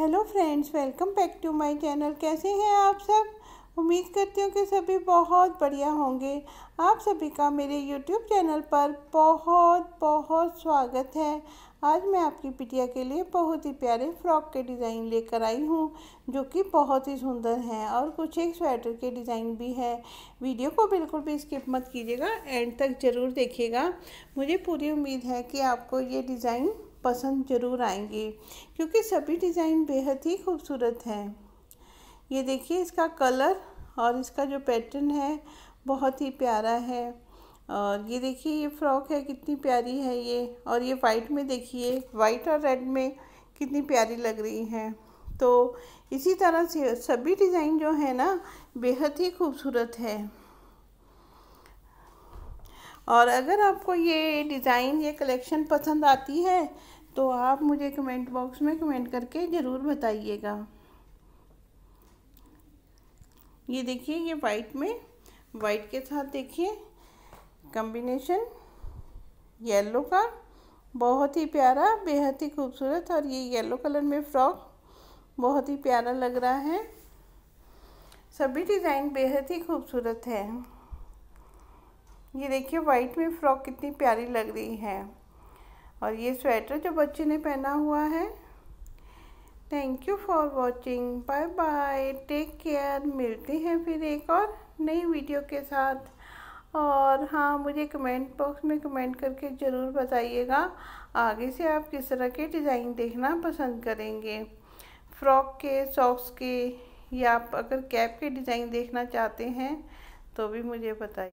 hello friends welcome back to my channel कैसे हैं आप सब उम्मीद करती हूँ कि सभी बहुत बढ़िया होंगे आप सभी का मेरे यूट्यूब चैनल पर बहुत बहुत स्वागत है आज मैं आपकी पिटिया के लिए बहुत ही प्यारे फ्रॉक के डिज़ाइन लेकर आई हूँ जो कि बहुत ही सुंदर हैं और कुछ एक स्वेटर के डिज़ाइन भी है वीडियो को बिल्कुल भी स्किप मत कीजिएगा एंड तक ज़रूर देखिएगा मुझे पूरी उम्मीद है कि आपको ये डिज़ाइन पसंद ज़रूर आएंगे क्योंकि सभी डिज़ाइन बेहद ही खूबसूरत हैं ये देखिए इसका कलर और इसका जो पैटर्न है बहुत ही प्यारा है और ये देखिए ये फ्रॉक है कितनी प्यारी है ये और ये वाइट में देखिए वाइट और रेड में कितनी प्यारी लग रही है तो इसी तरह से सभी डिज़ाइन जो है ना बेहद ही खूबसूरत है और अगर आपको ये डिज़ाइन ये कलेक्शन पसंद आती है तो आप मुझे कमेंट बॉक्स में कमेंट करके ज़रूर बताइएगा ये देखिए ये वाइट में वाइट के साथ देखिए कम्बिनेशन येलो का बहुत ही प्यारा बेहद ही खूबसूरत और ये येलो कलर में फ्रॉक बहुत ही प्यारा लग रहा है सभी डिज़ाइन बेहद ही खूबसूरत है ये देखिए वाइट में फ्रॉक कितनी प्यारी लग रही है और ये स्वेटर जो बच्चे ने पहना हुआ है thank you for watching bye bye take care मिलते हैं फिर एक और नई वीडियो के साथ और हाँ मुझे कमेंट बॉक्स में कमेंट करके ज़रूर बताइएगा आगे से आप किस तरह के डिज़ाइन देखना पसंद करेंगे फ्रॉक के सॉक्स के या आप अगर कैप के डिज़ाइन देखना चाहते हैं तो भी मुझे बताइए